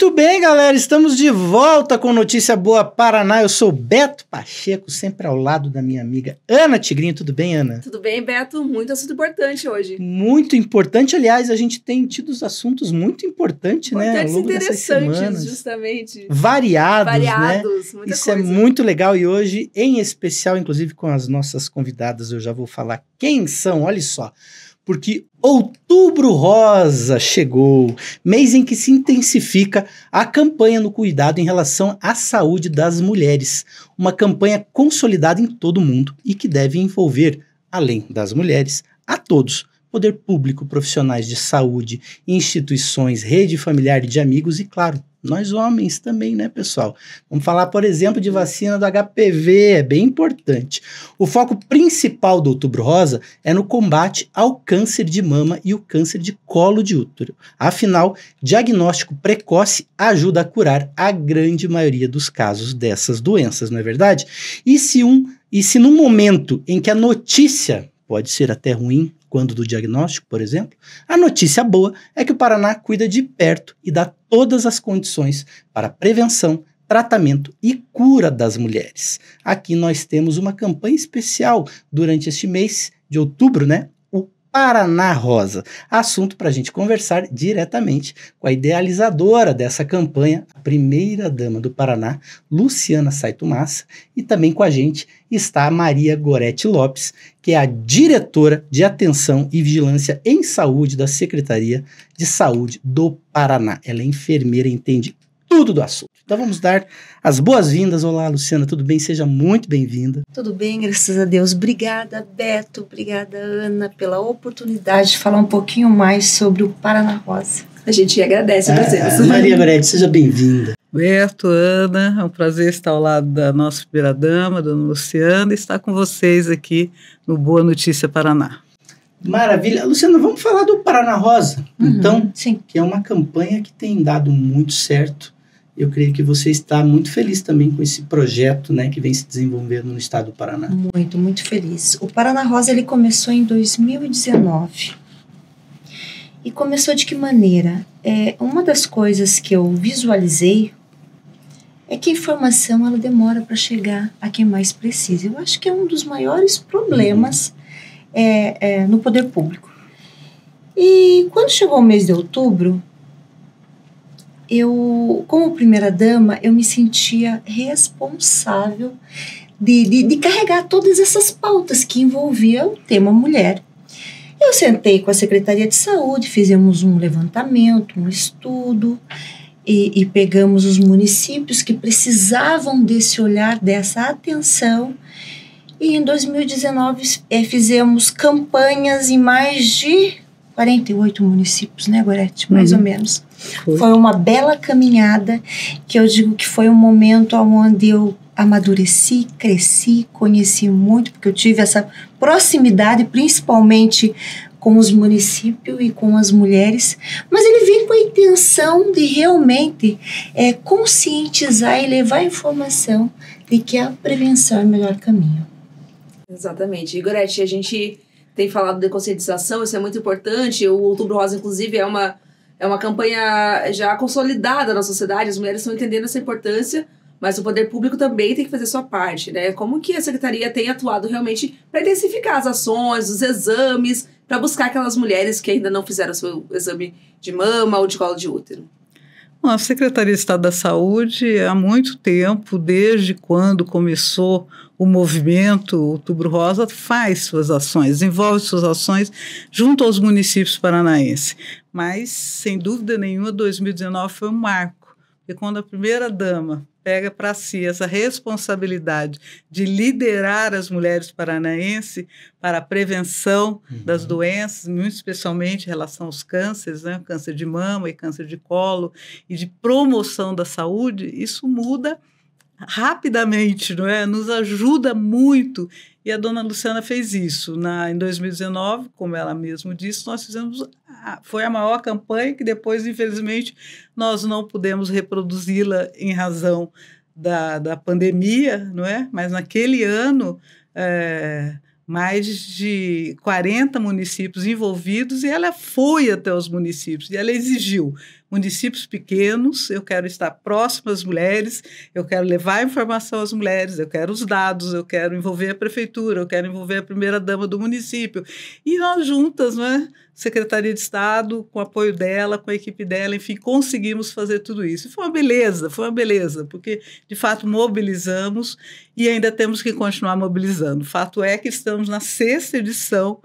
Muito bem, galera, estamos de volta com Notícia Boa Paraná. Eu sou Beto Pacheco, sempre ao lado da minha amiga Ana Tigrinho. Tudo bem, Ana? Tudo bem, Beto. Muito assunto importante hoje. Muito importante. Aliás, a gente tem tido os assuntos muito importantes, importantes né? Ao longo interessantes, semanas. justamente. Variados, né? Variados, né? Isso é coisa. é muito legal. E hoje, em especial, inclusive com as nossas convidadas, eu já vou falar quem são. Olha só porque Outubro Rosa chegou, mês em que se intensifica a campanha no cuidado em relação à saúde das mulheres, uma campanha consolidada em todo o mundo e que deve envolver, além das mulheres, a todos, poder público, profissionais de saúde, instituições, rede familiar de amigos e, claro, nós homens também, né, pessoal? Vamos falar, por exemplo, de vacina do HPV, é bem importante. O foco principal do Outubro Rosa é no combate ao câncer de mama e o câncer de colo de útero. Afinal, diagnóstico precoce ajuda a curar a grande maioria dos casos dessas doenças, não é verdade? E se um e se no momento em que a notícia pode ser até ruim quando do diagnóstico, por exemplo, a notícia boa é que o Paraná cuida de perto e dá todas as condições para prevenção, tratamento e cura das mulheres. Aqui nós temos uma campanha especial durante este mês de outubro, né? Paraná Rosa. Assunto para a gente conversar diretamente com a idealizadora dessa campanha, a primeira dama do Paraná, Luciana Saito Massa, e também com a gente está a Maria Gorete Lopes, que é a diretora de Atenção e Vigilância em Saúde da Secretaria de Saúde do Paraná. Ela é enfermeira, entende tudo do assunto. Então vamos dar as boas-vindas. Olá, Luciana, tudo bem? Seja muito bem-vinda. Tudo bem, graças a Deus. Obrigada, Beto. Obrigada, Ana, pela oportunidade de falar um pouquinho mais sobre o Paraná Rosa. A gente agradece a ah, presença. Maria Gorete, seja bem-vinda. Beto, Ana, é um prazer estar ao lado da nossa primeira-dama, dona Luciana, e estar com vocês aqui no Boa Notícia Paraná. Maravilha. Luciana, vamos falar do Paraná Rosa, uhum, então, sim. que é uma campanha que tem dado muito certo eu creio que você está muito feliz também com esse projeto, né, que vem se desenvolvendo no estado do Paraná. Muito, muito feliz. O Paraná Rosa ele começou em 2019. E começou de que maneira? É, uma das coisas que eu visualizei é que a informação ela demora para chegar a quem mais precisa. Eu acho que é um dos maiores problemas uhum. é, é, no poder público. E quando chegou o mês de outubro, eu, como primeira-dama, eu me sentia responsável de, de, de, carregar todas essas pautas que envolviam o tema mulher. Eu sentei com a Secretaria de Saúde, fizemos um levantamento, um estudo e, e pegamos os municípios que precisavam desse olhar, dessa atenção. E em 2019 é, eh, fizemos campanhas em mais de 48 municípios, né, Gorete? Mais uhum. ou menos. Foi. foi. uma bela caminhada que eu digo que foi um momento onde eu amadureci, cresci, conheci muito, porque eu tive essa proximidade, principalmente com os municípios e com as mulheres, mas ele veio com a intenção de realmente é, conscientizar e levar a informação de que a prevenção é o melhor caminho. Exatamente. Gorete, a gente tem falado de conscientização, isso é muito importante. O Outubro Rosa, inclusive, é uma, é uma campanha já consolidada na sociedade, as mulheres estão entendendo essa importância, mas o poder público também tem que fazer sua parte, né? Como que a Secretaria tem atuado realmente para intensificar as ações, os exames, para buscar aquelas mulheres que ainda não fizeram seu exame de mama ou de colo de útero? A Secretaria de Estado da Saúde, há muito tempo, desde quando começou o movimento Outubro Rosa, faz suas ações, envolve suas ações junto aos municípios paranaenses. Mas, sem dúvida nenhuma, 2019 foi um marco. Porque quando a primeira dama pega para si essa responsabilidade de liderar as mulheres paranaenses para a prevenção uhum. das doenças, muito especialmente em relação aos cânceres, né? câncer de mama e câncer de colo, e de promoção da saúde, isso muda rapidamente, não é? Nos ajuda muito e a dona Luciana fez isso. Na, em 2019, como ela mesma disse, nós fizemos. A, foi a maior campanha que depois, infelizmente, nós não pudemos reproduzi-la em razão da, da pandemia, não é? Mas naquele ano. É, mais de 40 municípios envolvidos e ela foi até os municípios e ela exigiu municípios pequenos, eu quero estar próximo às mulheres, eu quero levar informação às mulheres, eu quero os dados, eu quero envolver a prefeitura, eu quero envolver a primeira-dama do município. E nós juntas, né? Secretaria de Estado, com o apoio dela, com a equipe dela, enfim, conseguimos fazer tudo isso. E foi uma beleza, foi uma beleza, porque de fato mobilizamos e ainda temos que continuar mobilizando. O fato é que estamos na sexta edição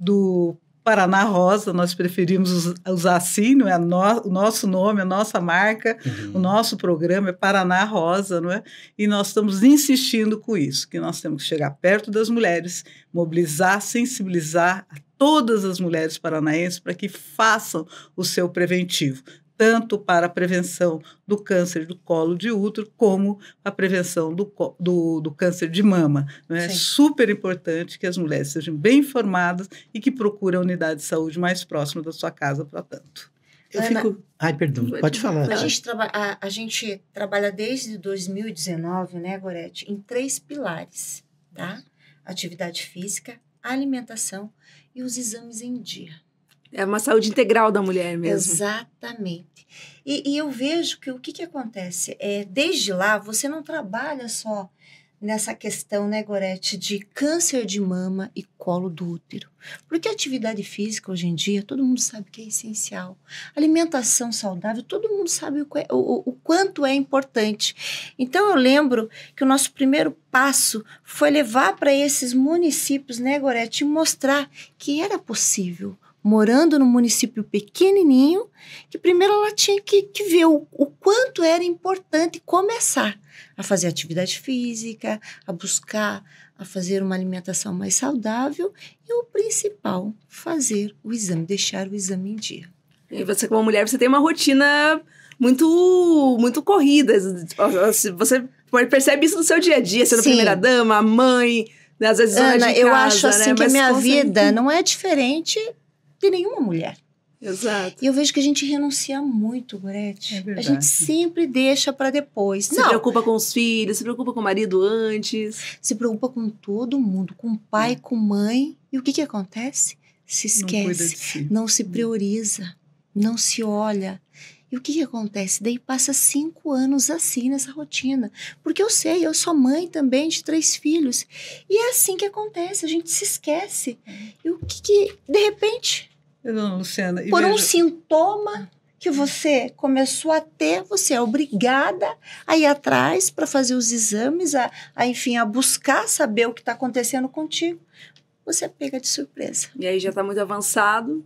do Paraná Rosa, nós preferimos usar assim, não é? No, o nosso nome, a nossa marca, uhum. o nosso programa é Paraná Rosa, não é? E nós estamos insistindo com isso, que nós temos que chegar perto das mulheres, mobilizar, sensibilizar a todas as mulheres paranaenses para que façam o seu preventivo tanto para a prevenção do câncer do colo de útero, como a prevenção do, do, do câncer de mama. É super importante que as mulheres sejam bem informadas e que procurem a unidade de saúde mais próxima da sua casa, portanto. Eu Ana, fico. Ai, perdão, pode falar. A gente, traba... a, a gente trabalha desde 2019, né, Gorete, em três pilares, tá? Atividade física, alimentação e os exames em dia. É uma saúde integral da mulher mesmo. Exatamente. E, e eu vejo que o que, que acontece? é Desde lá, você não trabalha só nessa questão, né, Gorete, de câncer de mama e colo do útero. Porque atividade física, hoje em dia, todo mundo sabe que é essencial. Alimentação saudável, todo mundo sabe o, é, o, o quanto é importante. Então, eu lembro que o nosso primeiro passo foi levar para esses municípios, né, Gorete, mostrar que era possível morando num município pequenininho, que primeiro ela tinha que, que ver o, o quanto era importante começar a fazer atividade física, a buscar, a fazer uma alimentação mais saudável e o principal, fazer o exame, deixar o exame em dia. E você, como mulher, você tem uma rotina muito muito corrida. Tipo, você percebe isso no seu dia a dia, sendo primeira-dama, mãe, né? às vezes Ana, eu casa, acho assim né? que Mas a minha vida sempre... não é diferente de nenhuma mulher. Exato. E eu vejo que a gente renuncia muito, Gorete. É a gente sempre deixa para depois. Se Não. preocupa com os filhos, se preocupa com o marido antes. Se preocupa com todo mundo, com pai, é. com mãe. E o que, que acontece? Se esquece, não, si. não se prioriza, não se olha. E o que, que acontece? Daí passa cinco anos assim nessa rotina. Porque eu sei, eu sou mãe também de três filhos. E é assim que acontece, a gente se esquece. E o que, que de repente. Não, Luciana. Por veja... um sintoma que você começou a ter, você é obrigada a ir atrás para fazer os exames, a, a enfim, a buscar saber o que está acontecendo contigo. Você é pega de surpresa. E aí já está muito avançado,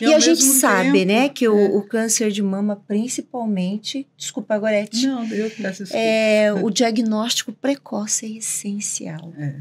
e, e a gente sabe, né, que é. o, o, câncer de mama, principalmente, desculpa, Gorete. Não, eu peço desculpa. É, o diagnóstico precoce é essencial. É.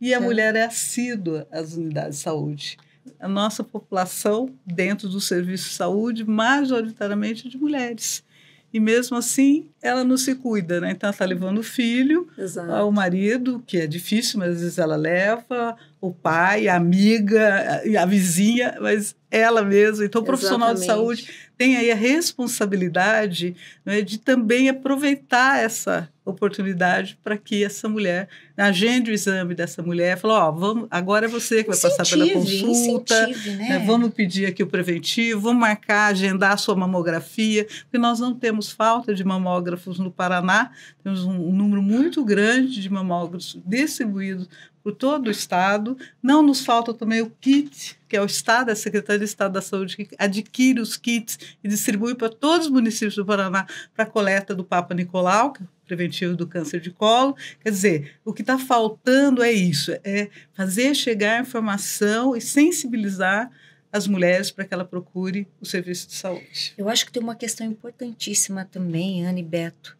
E a então mulher é assídua às unidades de saúde. A nossa população, dentro do serviço de saúde, majoritariamente de mulheres e mesmo assim ela não se cuida, né? Então ela está levando o filho, Exato. o marido, que é difícil, mas às vezes ela leva, o pai, a amiga, a vizinha, mas ela mesma. Então o Exatamente. profissional de saúde tem aí a responsabilidade né, de também aproveitar essa oportunidade para que essa mulher agende o exame dessa mulher, falou, ó, vamos, agora é você que vai incentive, passar pela consulta, né? Né? vamos pedir aqui o preventivo, vamos marcar, agendar a sua mamografia, porque nós não temos falta de mamógrafos no Paraná, temos um, número muito grande de mamógrafos distribuídos por todo o Estado. Não nos falta também o kit, que é o Estado, a Secretaria de Estado da Saúde, que adquire os kits e distribui para todos os municípios do Paraná para a coleta do Papa Nicolau, é preventivo do câncer de colo. Quer dizer, o que está faltando é isso, é fazer chegar informação e sensibilizar as mulheres para que ela procure o serviço de saúde. Eu acho que tem uma questão importantíssima também, Anne e Beto,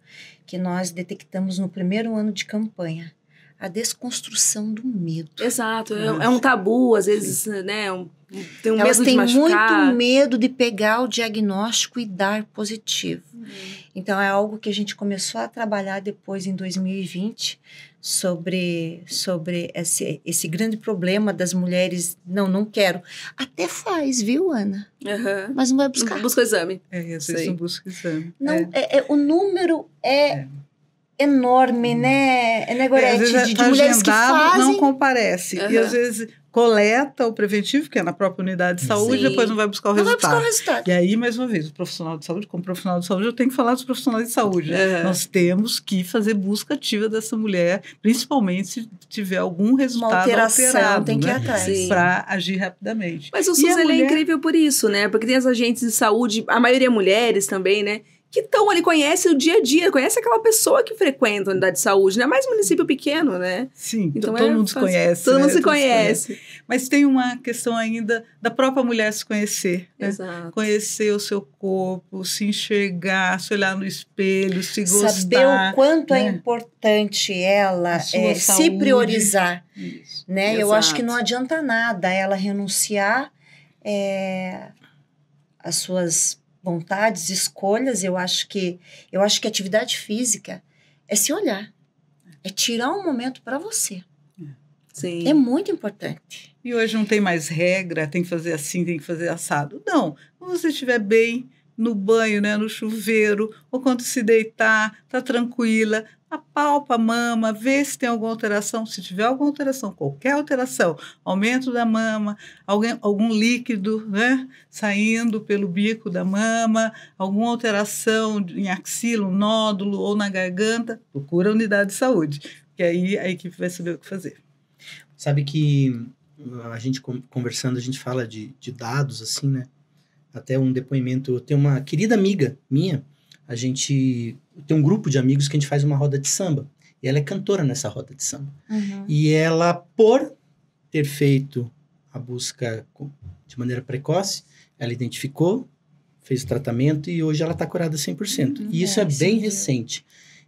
que nós detectamos no primeiro ano de campanha. A desconstrução do medo. Exato, é, é um tabu, às vezes, Sim. né? É um, tem um Elas medo têm muito medo de pegar o diagnóstico e dar positivo. Uhum. Então, é algo que a gente começou a trabalhar depois em 2020, sobre, sobre esse, esse grande problema das mulheres. Não, não quero. Até faz, viu, Ana? Uhum. Mas não vai buscar. Não busca exame. É, às vezes não busca exame. Não, é. é, é o número é. é enorme, né, né É, né, é de, é de mulheres que fazem... não comparece. Uhum. E às vezes coleta o preventivo, que é na própria unidade de saúde, Sim. depois não vai buscar o não resultado. Não vai buscar o resultado. E aí, mais uma vez, o profissional de saúde, como profissional de saúde, eu tenho que falar dos profissionais de saúde. Né? É. Nós temos que fazer busca ativa dessa mulher, principalmente se tiver algum resultado Uma alteração, alterado, tem que ir né? atrás. Para agir rapidamente. Mas o SUS mulher... é incrível por isso, né? Porque tem as agentes de saúde, a maioria mulheres também, né? que estão ali, conhece o dia a dia, conhece aquela pessoa que frequenta a unidade de saúde, né? Mais município pequeno, né? Sim, então todo é, mundo se conhece. Todo né? mundo se todo conhece. conhece. Mas tem uma questão ainda da própria mulher se conhecer. Né? Exato. Conhecer o seu corpo, se enxergar, se olhar no espelho, se Saber gostar. Saber o quanto é né? é importante ela é, se priorizar. Isso. Né? Eu acho que não adianta nada ela renunciar é, às suas vontades, escolhas, eu acho que eu acho que atividade física é se olhar, é tirar um momento para você. É. Sim. É muito importante. E hoje não tem mais regra, tem que fazer assim, tem que fazer assado. Não, quando você estiver bem no banho, né, no chuveiro, ou quando se deitar, tá tranquila, apalpa a mama, vê se tem alguma alteração. Se tiver alguma alteração, qualquer alteração, aumento da mama, alguém, algum líquido né, saindo pelo bico da mama, alguma alteração em axila, nódulo ou na garganta, procura a unidade de saúde, que aí a equipe vai saber o que fazer. Sabe que uh, a gente conversando, a gente fala de, de dados, assim, né? Até um depoimento. Eu tenho uma querida amiga minha, a gente tem um grupo de amigos que a gente faz uma roda de samba. E ela é cantora nessa roda de samba. Uhum. E ela, por ter feito a busca de maneira precoce, ela identificou, fez o tratamento e hoje ela está curada 100%. Uhum. E isso é, é bem recente.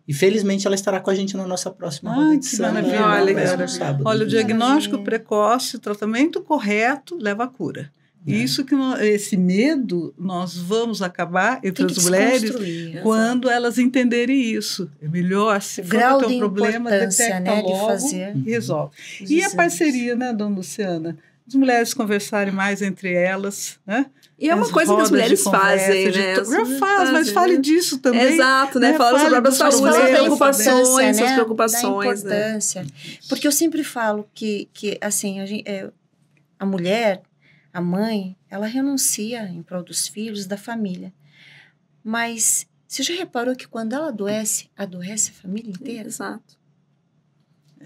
E felizmente ela estará com a gente na nossa próxima ah, roda de samba. Né? Maravilha. Olha, sábado, Olha, o diagnóstico precoce, o tratamento correto leva à cura. Né? Isso que nós, esse medo nós vamos acabar entre as mulheres quando elas entenderem isso. É melhor se for Grau o teu problema detecta né, logo fazer. e resolve. Uhum. E a parceria, né, dona Luciana? As mulheres conversarem mais entre elas, né? E é uma As coisa que as mulheres fazem, né? To... Já faz, fazem, mas né? fale disso também. Exato, né? né? Fala sobre a saúde, suas preocupações, né? suas preocupações. Da importância. Né? Porque eu sempre falo que, que assim, a, gente, é, a mulher a mãe, ela renuncia em prol dos filhos, da família. Mas você já reparou que quando ela adoece, adoece a família inteira? Exato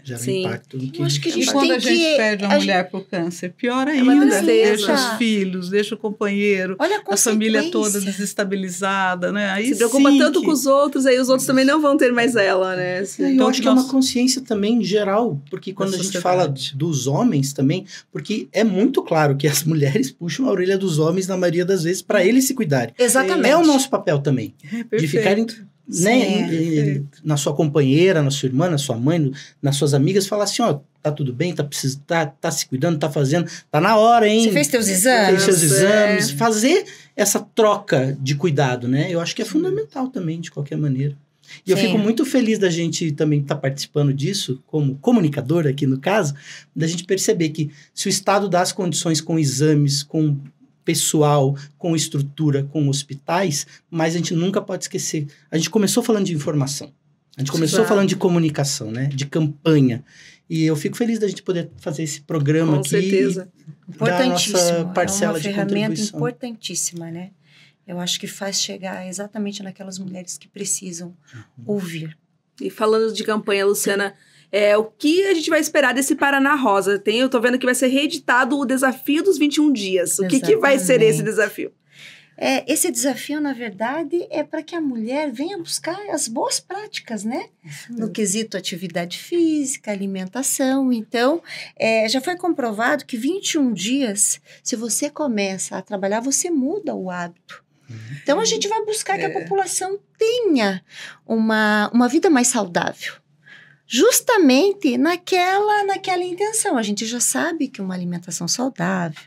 gera Sim. impacto no que... acho que a gente e quando a gente que... perde uma a mulher gente... por câncer, pior é ainda, deixa os filhos, deixa o companheiro, Olha a, a família toda desestabilizada, né? Aí Se preocupa tanto que... com os outros, aí os outros também não vão ter mais ela, né? Assim, eu então acho que é nós... é uma consciência também geral, porque quando a gente fala dos homens também, porque é muito claro que as mulheres puxam a orelha dos homens na maioria das vezes para hum. eles se cuidarem. Exatamente. É o nosso papel também, é, de ficarem né? na sua companheira, na sua irmã, na sua mãe, no, nas suas amigas, falar assim, ó, tá tudo bem, tá, precis... tá, tá se cuidando, tá fazendo, tá na hora, hein? Você fez teus exames? Fez seus é. exames. É. Fazer essa troca de cuidado, né? Eu acho que é fundamental também, de qualquer maneira. E Sim. eu fico muito feliz da gente também estar tá participando disso, como comunicador aqui no caso, da gente perceber que se o Estado dá as condições com exames, com pessoal, com estrutura, com hospitais, mas a gente nunca pode esquecer. A gente começou falando de informação. A gente começou claro. falando de comunicação, né? De campanha. E eu fico feliz da gente poder fazer esse programa com aqui. Com certeza. Importantíssimo. nossa parcela é uma ferramenta importantíssima, né? Eu acho que faz chegar exatamente naquelas mulheres que precisam uhum. ouvir. E falando de campanha, Luciana, é, o que a gente vai esperar desse Paraná Rosa? Tem, eu tô vendo que vai ser reeditado o desafio dos 21 dias. O que, que vai ser esse desafio? É, esse desafio, na verdade, é para que a mulher venha buscar as boas práticas, né? No quesito atividade física, alimentação. Então, é, já foi comprovado que 21 dias, se você começa a trabalhar, você muda o hábito. Então, a uhum. gente vai buscar que a é. população tenha uma, uma vida mais saudável justamente naquela, naquela intenção. A gente já sabe que uma alimentação saudável,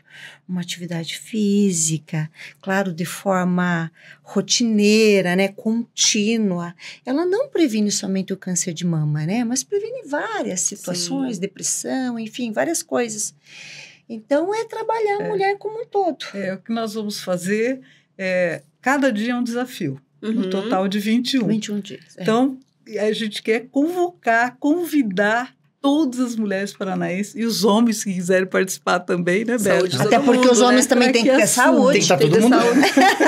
uma atividade física, claro, de forma rotineira, né, contínua, ela não previne somente o câncer de mama, né, mas previne várias situações, Sim. depressão, enfim, várias coisas. Então é trabalhar a é, mulher como um todo. É o que nós vamos fazer. É, cada dia é um desafio. Uhum. No total de 21. 21 dias. É. Então, a gente quer convocar, convidar todas as mulheres paranaenses e os homens que quiserem participar também, né, Bela? Até porque mundo, os homens né? também têm que, ter saúde. Tem que estar todo mundo.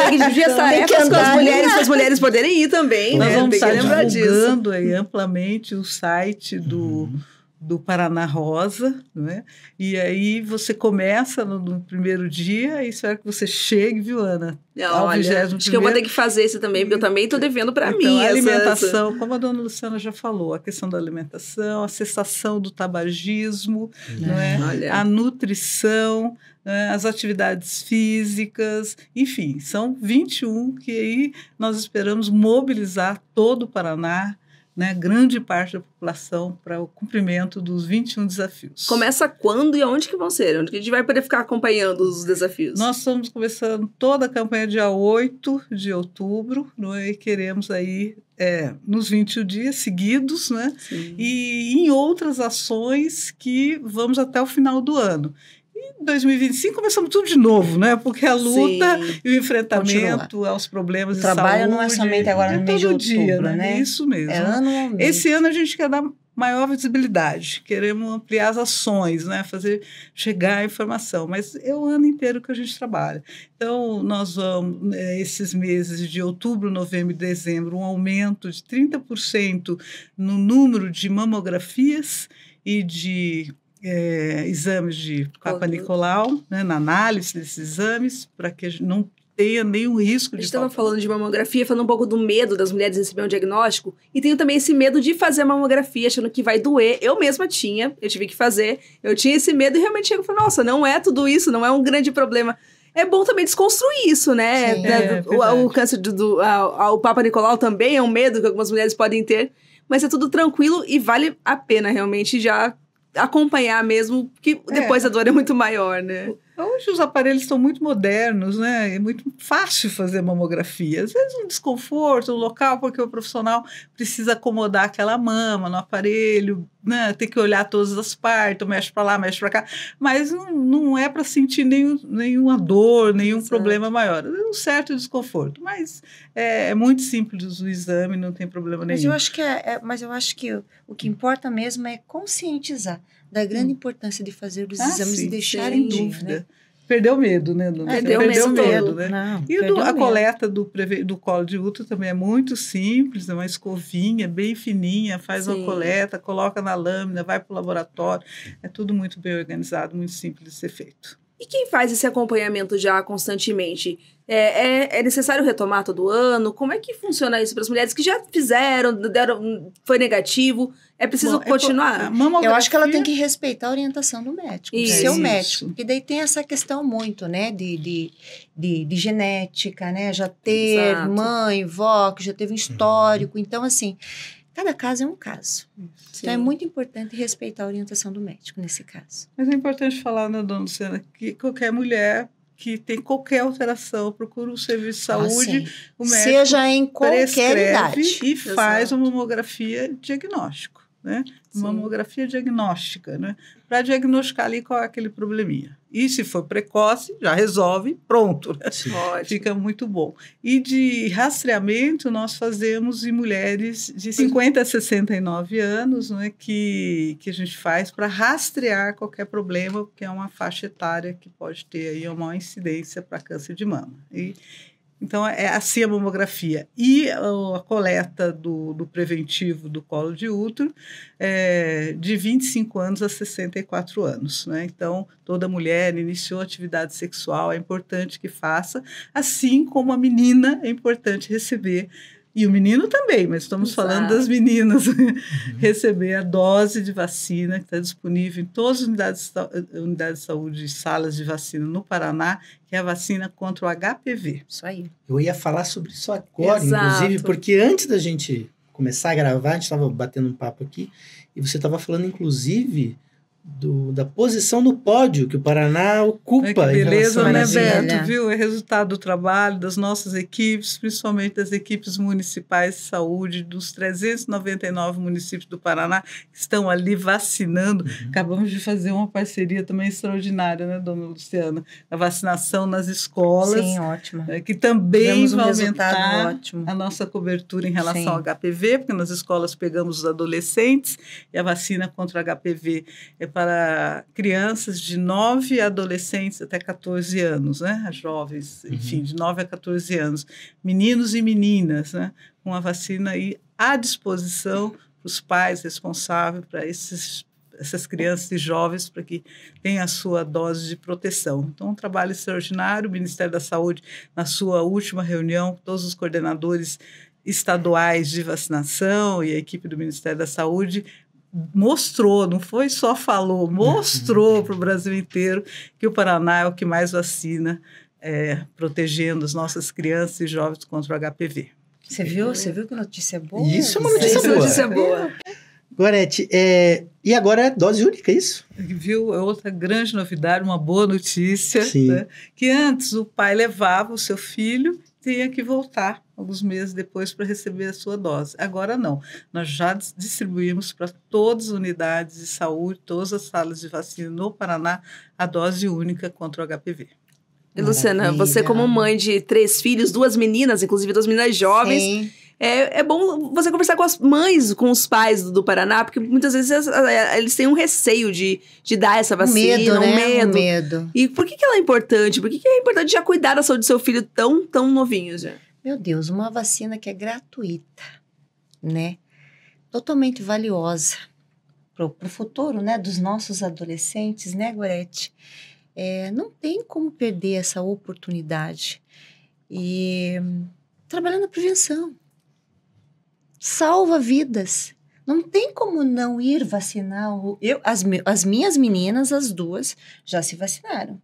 Tem que dividir as mulheres, as mulheres poderem ir também. Nós né? vamos estar divulgando aí amplamente o site do... Uhum do Paraná Rosa, né? E aí você começa no, no, primeiro dia e espero que você chegue, viu, Ana? Ao Olha, 21 acho que eu vou ter que fazer isso também, porque eu também estou devendo para então, mim. A alimentação, essa... como a dona Luciana já falou, a questão da alimentação, a cessação do tabagismo, é. Né? Olha. a nutrição, né? as atividades físicas, enfim, são 21 que aí nós esperamos mobilizar todo o Paraná, né, grande parte da população para o cumprimento dos 21 desafios. Começa quando e aonde que vão ser? Onde que a gente vai poder ficar acompanhando os desafios? Nós estamos começando toda a campanha dia 8 de outubro é? e queremos aí é, nos 21 dias seguidos né, Sim. e em outras ações que vamos até o final do ano. E 2025 começamos tudo de novo, né? Porque a luta Sim, e o enfrentamento continua. aos problemas o de trabalho saúde, não é somente agora é no é mês de outubro, dia, né? né? Isso mesmo. É ano Esse ano a gente quer dar maior visibilidade, queremos ampliar as ações, né? fazer chegar a informação, mas é o ano inteiro que a gente trabalha. Então, nós vamos, né, esses meses de outubro, novembro e dezembro, um aumento de 30% no número de mamografias e de é, exames de Papa uhum. Nicolau, né, na análise desses exames, para que não tenha nenhum risco a gente estava falando de mamografia, falando um pouco do medo das mulheres receber um diagnóstico. E tenho também esse medo de fazer mamografia, achando que vai doer. Eu mesma tinha, eu tive que fazer. Eu tinha esse medo e realmente chego e falo, nossa, não é tudo isso, não é um grande problema. É bom também desconstruir isso, né? Sim, é, é, o, o, câncer do, do a, o Papa Nicolau também é um medo que algumas mulheres podem ter. Mas é tudo tranquilo e vale a pena realmente já acompanhar mesmo, porque é. depois é. a dor é muito maior, né? Hoje os aparelhos estão muito modernos, né? É muito fácil fazer mamografia. Às vezes um desconforto, um local, porque o profissional precisa acomodar aquela mama no aparelho, né, ter que olhar todas as partes, mexe para lá, mexe para cá, mas não, não é para sentir nenhum, nenhuma dor, nenhum problema maior. É um certo desconforto, mas é, é, muito simples o exame, não tem problema mas nenhum. Eu acho que é, é mas eu acho que o, o, que importa mesmo é conscientizar da grande hum. importância de fazer os ah, exames sim, e deixar em dúvida. Né? perdeu medo, né, Dona? Perdeu, perdeu medo, medo né? Não, e do, a medo. coleta do, do colo de útero também é muito simples, é uma escovinha bem fininha, faz Sim. uma coleta, coloca na lâmina, vai para o laboratório. É tudo muito bem organizado, muito simples de ser feito. E quem faz esse acompanhamento já constantemente? É, é, é, necessário retomar todo ano? Como é que funciona isso para as mulheres que já fizeram, deram, foi negativo? É preciso Bom, é continuar? É, Eu acho que ela tem que respeitar a orientação do médico, isso. do seu médico. Porque daí tem essa questão muito, né? De, de, de, de genética, né? Já ter Exato. mãe, vó, que já teve um histórico. Uhum. Então, assim, Cada caso é um caso. Então é muito importante respeitar a orientação do médico nesse caso. Mas é importante falar, né, dona Luciana, que qualquer mulher que tem qualquer alteração, procura um serviço de ah, saúde, ah, o médico seja em qualquer idade e faz Exato. uma mamografia diagnóstico né? Sim. Mamografia diagnóstica, né? Para diagnosticar ali qual é aquele probleminha. E se for precoce, já resolve, pronto. Né? Fica muito bom. E de rastreamento, nós fazemos em mulheres de 50 é. a 69 anos, né, que, que a gente faz para rastrear qualquer problema, porque é uma faixa etária que pode ter aí uma maior incidência para câncer de mama. E, então, é assim a mamografia. E a coleta do, do preventivo do colo de útero é de 25 anos a 64 anos. Né? Então, toda mulher iniciou atividade sexual, é importante que faça, assim como a menina é importante receber e o menino também, mas estamos Exato. falando das meninas. Uhum. Receber a dose de vacina que está disponível em todas as unidades, eh, unidades de saúde e salas de vacina no Paraná, que é a vacina contra o HPV. Isso aí. Eu ia falar sobre isso agora, Exato. inclusive, porque antes da gente começar a gravar, a gente estava batendo um papo aqui, e você estava falando, inclusive, do, da posição no pódio que o Paraná ocupa. É beleza, né, Beto? Viu? É resultado do trabalho das nossas equipes, principalmente das equipes municipais de saúde, dos 399 municípios do Paraná que estão ali vacinando. Uhum. Acabamos de fazer uma parceria também extraordinária, né, dona Luciana? A vacinação nas escolas. Sim, ótimo. Né, eh, que também um vai aumentar ótimo. a nossa cobertura em relação Sim. ao HPV, porque nas escolas pegamos os adolescentes e a vacina contra o HPV é para crianças de 9 a adolescentes até 14 anos, né? Jovens, uhum. enfim, uhum. de 9 a 14 anos. Meninos e meninas, né? Com a vacina aí à disposição para os pais responsáveis, para esses essas crianças e jovens para que tenham a sua dose de proteção. Então, um trabalho extraordinário. O Ministério da Saúde, na sua última reunião, todos os coordenadores estaduais de vacinação e a equipe do Ministério da Saúde mostrou, não foi só falou, mostrou para o Brasil inteiro que o Paraná é o que mais vacina, é, protegendo as nossas crianças e jovens contra o HPV. Você viu? Você viu que notícia boa? Isso é uma notícia isso, boa. Notícia boa. Gorete, é, e agora é dose única, é isso? Viu? É outra grande novidade, uma boa notícia. Né? Que antes o pai levava o seu filho tenha que voltar alguns meses depois para receber a sua dose. Agora não. Nós já distribuímos para todas as unidades de saúde, todas as salas de vacina no Paraná, a dose única contra o HPV. E Luciana, você como mãe de três filhos, duas meninas, inclusive duas meninas jovens, Sim. É, é bom você conversar com as mães, com os pais do, Paraná, porque muitas vezes eles têm um receio de, de dar essa vacina, medo, um medo. Um né? medo. E por que, que ela é importante? Por que, que é importante já cuidar da saúde do seu filho tão, tão novinho já? Meu Deus, uma vacina que é gratuita, né? Totalmente valiosa para o futuro, né? Dos nossos adolescentes, né, Gorete? É, não tem como perder essa oportunidade. E trabalhando na prevenção, salva vidas. Não tem como não ir vacinar. O, eu, as, as minhas meninas, as duas, já se vacinaram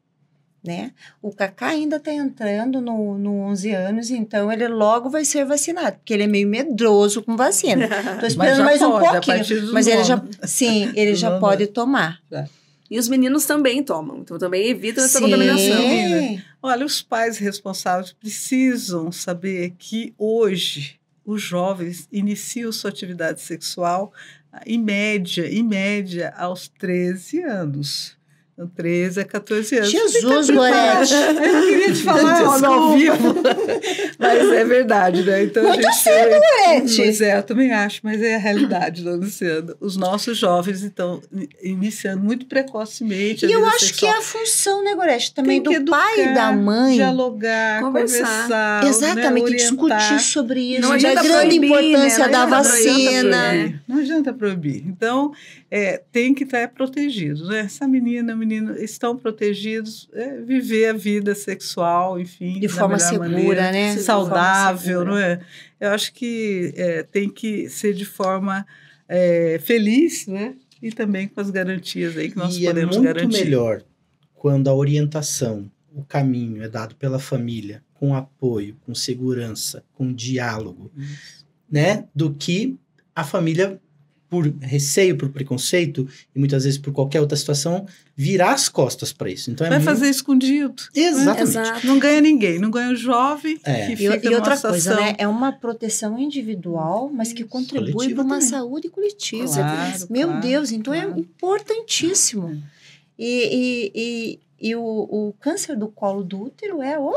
né? O Kaká ainda está entrando no, no 11 anos, então ele logo vai ser vacinado, porque ele é meio medroso com vacina. Estou esperando mais pode, um pouquinho, mas ele já, sim, ele já pode tomar. É. E os meninos também tomam, então também evitam essa sim. contaminação. Olha, os pais responsáveis precisam saber que hoje os jovens iniciam sua atividade sexual em média, em média aos 13 anos. Com 13 a 14 anos. Jesus, Gorete! Eu queria te falar não ao vivo. mas é verdade, né? Então, Muito tá gente, cedo, Gorete! Pois é, eu também acho, mas é a realidade, dona Luciana. Os nossos jovens estão iniciando muito precocemente. E eu acho sexual. que é a função, né, Gorete? Também do educar, pai e da mãe. Dialogar, conversar. conversar Exatamente, né? discutir sobre isso. Não adianta a grande proibir, né? importância né? da vacina. É, não adianta proibir. Então, é, tem que estar protegido, né? Essa menina meninos estão protegidos, é, viver a vida sexual, enfim, de forma segura, maneira, né? saudável, segura. não é? Eu acho que é, tem que ser de forma é, feliz, né? E também com as garantias aí que nós e é podemos garantir. É muito garantir. melhor quando a orientação, o caminho é dado pela família, com apoio, com segurança, com diálogo, Isso. né? Do que a família por receio, por preconceito e muitas vezes por qualquer outra situação, virar as costas para isso. Então é vai muito... fazer escondido. Né? Exatamente. Não ganha ninguém, não ganha o jovem é. que e, fica e, outra coisa, né? É uma proteção individual, mas que contribui para uma também. saúde coletiva. Claro, Meu claro, Deus, então é claro. é importantíssimo. E, e, e, e o, o câncer do colo do útero é o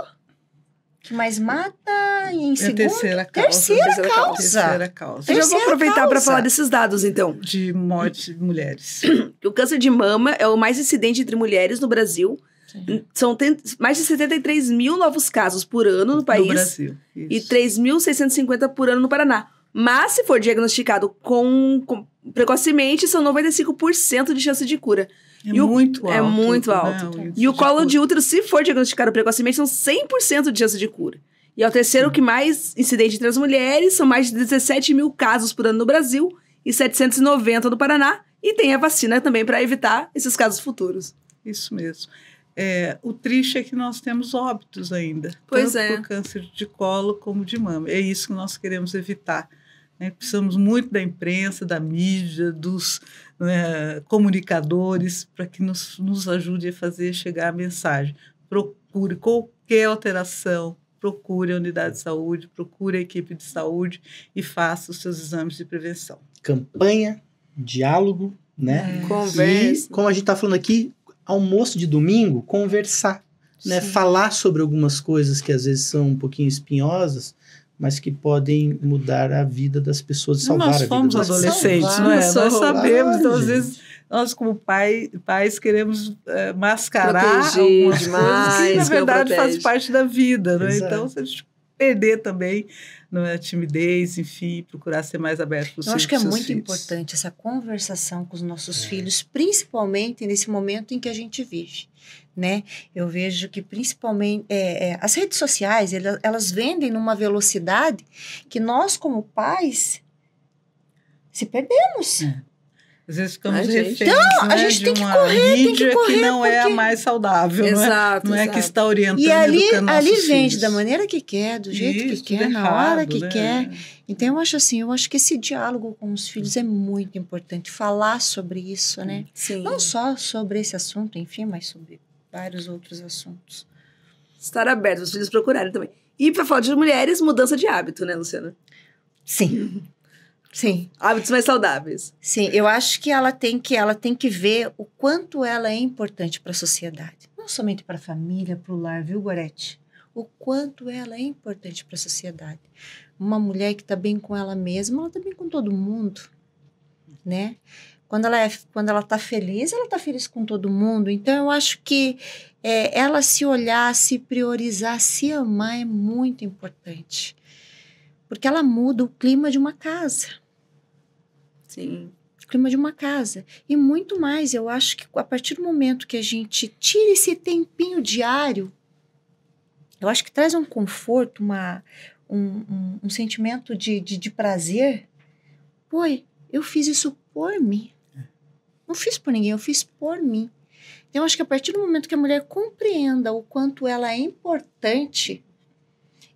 que mais mata e em é segundo... Terceira causa. Terceira, terceira causa. Terceira causa. Eu já vou aproveitar para falar desses dados, então. De morte de mulheres. O câncer de mama é o mais incidente entre mulheres no Brasil. Sim. São mais de 73 mil novos casos por ano no país. No Brasil. Isso. E 3.650 por ano no Paraná. Mas se for diagnosticado com, com precocemente, são 95% de chance de cura. É muito alto. É muito alto. Né? E o é né, colo de, de útero, se for diagnosticado precocemente, são 100% de chance de cura. E é o terceiro Sim. que mais incidente entre as mulheres, são mais de 17 mil casos por ano no Brasil e 790 no Paraná. E tem a vacina também para evitar esses casos futuros. Isso mesmo. É, o triste é que nós temos óbitos ainda. Pois tanto é. Por câncer de colo como de mama. É isso que nós queremos evitar. Né? Precisamos muito da imprensa, da mídia, dos né, comunicadores para que nos, nos ajude a fazer chegar a mensagem. Procure qualquer alteração, procure a unidade de saúde, procure a equipe de saúde e faça os seus exames de prevenção. Campanha, diálogo, né? É. Conversa. E, como a gente está falando aqui, almoço de domingo, conversar. Né, falar sobre algumas coisas que às vezes são um pouquinho espinhosas, mas que podem mudar a vida das pessoas e salvar a vida. Nós somos adolescentes, não é? Nós sabemos, então, às vezes nós como pai, pais queremos é, mascarar Proteger algumas demais, coisas que na é verdade faz parte da vida, não né? é? Então se a gente perder também não é, a timidez, enfim, procurar ser mais aberto possível. Eu acho que é muito filhos. importante essa conversação com os nossos é. filhos, principalmente nesse momento em que a gente vive. Né? Eu vejo que principalmente é, é, as redes sociais elas, elas vendem numa velocidade que nós como pais se perdemos. É. Às vezes ficamos Ai, reféns, então, né, a gente tem que correr, tem que correr. que não porque... é a mais saudável, é? exato, não é, não é que está orientando E ali, ali vende da maneira que quer, do jeito Isso, que quer, na hora que né? quer. Então, eu acho assim, eu acho que esse diálogo com os filhos é muito importante. Falar sobre isso, né? Sim. Não só sobre esse assunto, enfim, mas sobre vários outros assuntos. Estar aberto, os filhos procurarem também. E para falar de mulheres, mudança de hábito, né, Luciana? Sim. Sim. Hábitos mais saudáveis. Sim, eu acho que ela tem que ela tem que ver o quanto ela é importante para a sociedade, não somente para a família, para o lar, viu, Gorete? O quanto ela é importante para a sociedade. Uma mulher que está bem com ela mesma, ela está bem com todo mundo, né? Quando ela é, quando ela está feliz, ela está feliz com todo mundo. Então eu acho que é, ela se olhar, se priorizar, se amar é muito importante, porque ela muda o clima de uma casa. Sim. O clima de uma casa. E muito mais, eu acho que a partir do momento que a gente tira esse tempinho diário, eu acho que traz um conforto, uma, um, um, um sentimento de, de, de prazer. Pô, eu fiz isso por mim. É. Não fiz por ninguém, eu fiz por mim. Então, eu acho que a partir do momento que a mulher compreenda o quanto ela é importante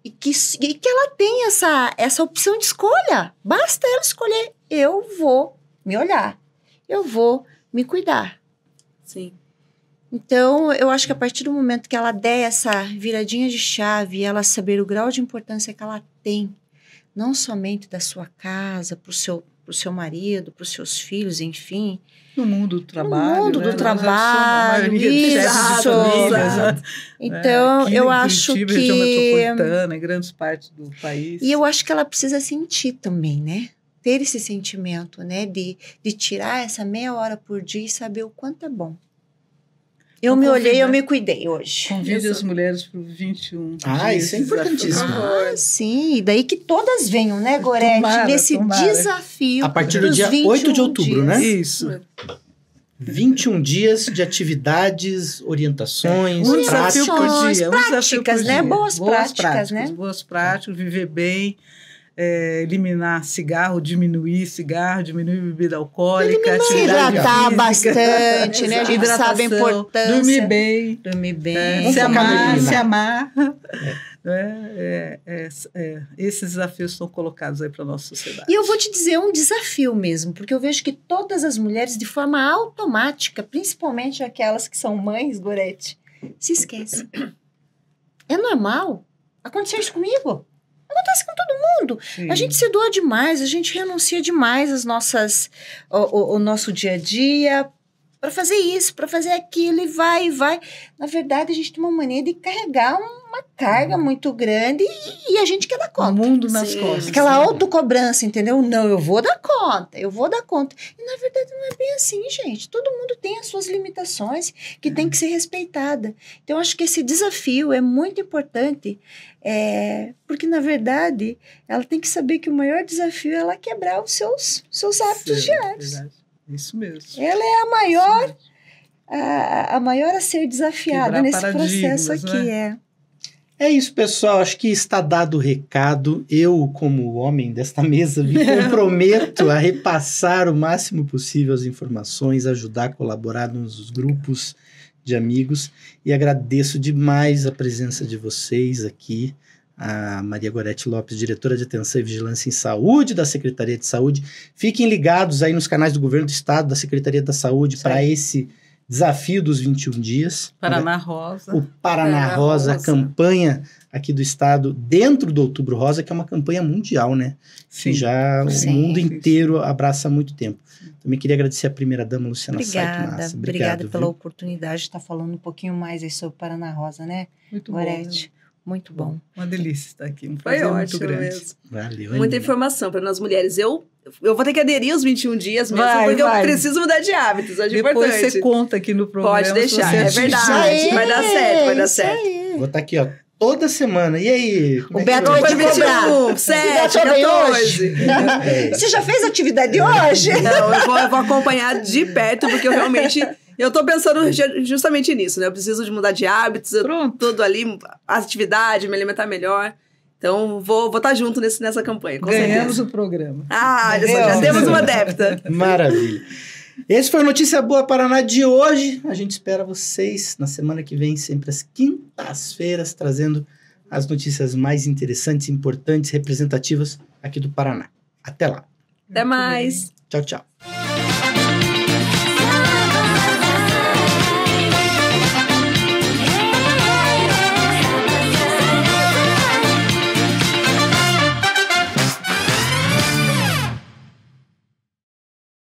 e que, e que ela tem essa, essa opção de escolha, basta ela escolher eu vou me olhar, eu vou me cuidar. Sim. Então, eu acho que a partir do momento que ela der essa viradinha de chave, ela saber o grau de importância que ela tem, não somente da sua casa, para o seu, pro seu marido, para os seus filhos, enfim. No mundo do trabalho. No mundo né? do é trabalho. Assim, isso. então, é, eu acho Curitiba, que. Região metropolitana, em grandes partes do país. E eu acho que ela precisa sentir também, né? ter esse sentimento, né? De, de tirar essa meia hora por dia e saber o quanto é bom. Eu então me olhei, eu me cuidei hoje. Convide as mulheres para o 21. Ah, isso é importantíssimo. Ah, sim, daí que todas venham, né, Gorete? Tomara, nesse tomara. desafio. A partir do dia 8 de outubro, dias. né? Isso. 21 dias de atividades, orientações, um práticas, desafio por dia, práticas, um desafio por né? Dia. Boas, boas práticas, né? práticas, né? Boas práticas, viver bem é, eliminar cigarro, diminuir cigarro, diminuir bebida alcoólica, eliminar, hidratar tá bastante, né? A gente sabe a importância. Dormir bem. Dormir né? bem. É, se amar, se amar. É, é, é, esses desafios estão colocados aí para a nossa sociedade. E eu vou te dizer um desafio mesmo, porque eu vejo que todas as mulheres, de forma automática, principalmente aquelas que são mães, Gorete, se esquecem. É normal. Aconteceu isso comigo. Acontece com todo mundo. Sim. A gente se doa demais, a gente renuncia demais as nossas, o, o, o nosso dia a dia para fazer isso, para fazer aquilo, e vai, e vai. Na verdade, a gente tem uma mania de carregar uma carga uhum. muito grande e, e a gente quer dar conta. O mundo nas sim, costas. Aquela sim. autocobrança, entendeu? Não, eu vou dar conta, eu vou dar conta. E na verdade não é bem assim, gente. Todo mundo tem as suas limitações que é. tem que ser respeitada. Então, eu acho que esse desafio é muito importante, é, porque na verdade ela tem que saber que o maior desafio é ela quebrar os seus, seus hábitos sim, diários. Verdade. Isso mesmo. Ela é a maior, a, a maior a ser desafiada Quebrar nesse processo né? aqui. Né? É. é isso, pessoal. Acho que está dado o recado. Eu, como homem desta mesa, me comprometo a repassar o máximo possível as informações, ajudar a colaborar nos grupos de amigos e agradeço demais a presença de vocês aqui a Maria Gorete Lopes, diretora de Atenção e Vigilância em Saúde da Secretaria de Saúde. Fiquem ligados aí nos canais do Governo do Estado, da Secretaria da Saúde, para esse desafio dos 21 dias. Paraná né? Rosa. O Paraná, Paraná Rosa, Rosa, campanha aqui do Estado, dentro do Outubro Rosa, que é uma campanha mundial, né? Sim. Que já Sim. o mundo inteiro abraça há muito tempo. Também queria agradecer a primeira-dama, Luciana Obrigada, Obrigado, obrigada pela viu? oportunidade de estar falando um pouquinho mais sobre Paraná Rosa, né, muito Gorete? Bom, né? Muito bom. Uma delícia estar aqui. Um prazer Foi muito grande. Mesmo. Valeu. Muita hein? informação para nós mulheres. Eu eu vou ter que aderir aos 21 dias mesmo, vai, porque vai. eu preciso mudar de hábitos. Acho Depois importante. você conta aqui no programa. Pode deixar, é verdade. Aí, vai dar certo, vai dar certo. Aí. Vou estar tá aqui, ó. Toda semana. E aí? O Beto vai te cobrar. 7, 14. É. Você já fez atividade hoje? Não, eu vou, eu vou acompanhar de perto, porque eu realmente eu tô pensando justamente nisso, né? Eu preciso de mudar de hábitos, tudo ali, atividade, me alimentar melhor. Então, vou estar tá junto nesse, nessa campanha. Ganhamos certeza. o programa. Ah, já temos uma débita. Maravilha. Esse foi o Notícia Boa Paraná de hoje. A gente espera vocês na semana que vem, sempre às quintas-feiras, trazendo as notícias mais interessantes, importantes, representativas aqui do Paraná. Até lá. Até mais. Tchau, tchau.